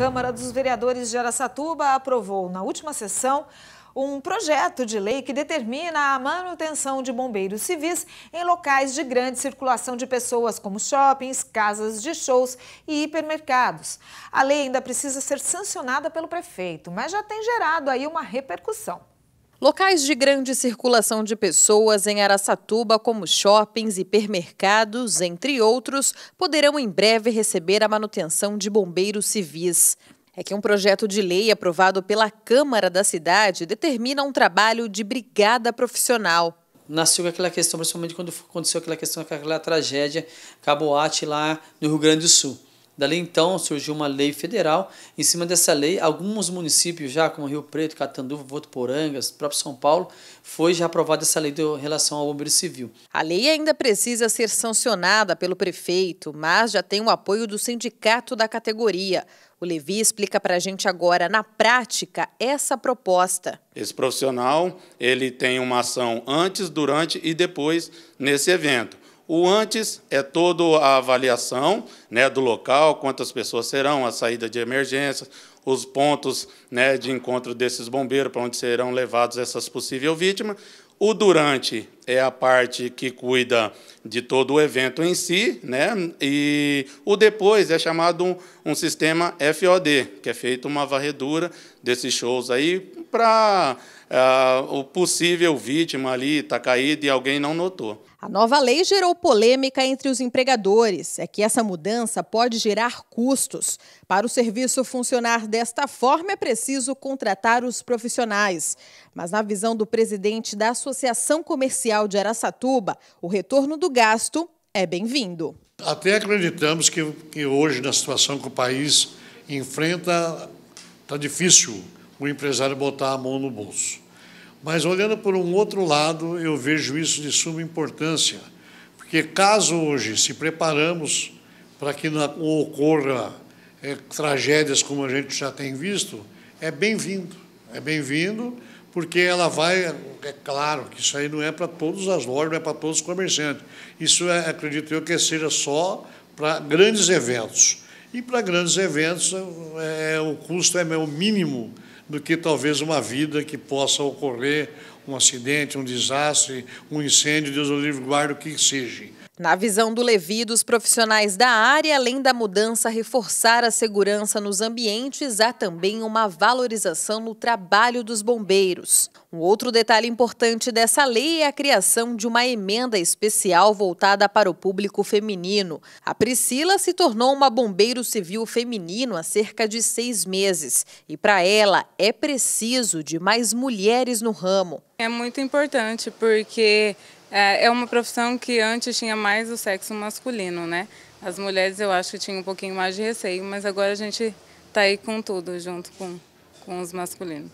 Câmara dos Vereadores de Araçatuba aprovou na última sessão um projeto de lei que determina a manutenção de bombeiros civis em locais de grande circulação de pessoas, como shoppings, casas de shows e hipermercados. A lei ainda precisa ser sancionada pelo prefeito, mas já tem gerado aí uma repercussão. Locais de grande circulação de pessoas em Araçatuba, como shoppings, hipermercados, entre outros, poderão em breve receber a manutenção de bombeiros civis. É que um projeto de lei aprovado pela Câmara da cidade determina um trabalho de brigada profissional. Nasceu aquela questão, principalmente quando aconteceu aquela questão, aquela tragédia, Caboate, lá no Rio Grande do Sul. Dali então surgiu uma lei federal. Em cima dessa lei, alguns municípios já, como Rio Preto, Catanduva, Votuporangas, próprio São Paulo, foi já aprovada essa lei em relação ao bombeiro civil. A lei ainda precisa ser sancionada pelo prefeito, mas já tem o apoio do sindicato da categoria. O Levi explica para a gente agora, na prática, essa proposta. Esse profissional ele tem uma ação antes, durante e depois nesse evento. O antes é toda a avaliação né, do local, quantas pessoas serão, a saída de emergência, os pontos né, de encontro desses bombeiros, para onde serão levados essas possíveis vítimas. O durante é a parte que cuida de todo o evento em si, né? E o depois é chamado um, um sistema FOD, que é feito uma varredura desses shows aí, para uh, ah, o possível vítima ali estar tá caído e alguém não notou. A nova lei gerou polêmica entre os empregadores. É que essa mudança pode gerar custos. Para o serviço funcionar desta forma, é preciso contratar os profissionais. Mas, na visão do presidente da Associação Comercial de Aracatuba, o retorno do gasto é bem-vindo. Até acreditamos que, que hoje, na situação que o país enfrenta, está difícil o empresário botar a mão no bolso. Mas olhando por um outro lado, eu vejo isso de suma importância, porque caso hoje se preparamos para que não ocorra é, tragédias como a gente já tem visto, é bem-vindo. É bem-vindo porque ela vai, é claro que isso aí não é para todas as lojas, não é para todos os comerciantes. Isso, é, acredito eu, que seja só para grandes eventos. E para grandes eventos, é, o custo é, é o mínimo do que talvez uma vida que possa ocorrer um acidente, um desastre, um incêndio, Deus o livre, guarda o que seja. Na visão do Levi, dos profissionais da área, além da mudança reforçar a segurança nos ambientes, há também uma valorização no trabalho dos bombeiros. Um outro detalhe importante dessa lei é a criação de uma emenda especial voltada para o público feminino. A Priscila se tornou uma bombeiro civil feminino há cerca de seis meses e, para ela, é preciso de mais mulheres no ramo. É muito importante porque é, é uma profissão que antes tinha mais o sexo masculino, né? As mulheres eu acho que tinham um pouquinho mais de receio, mas agora a gente está aí com tudo, junto com, com os masculinos.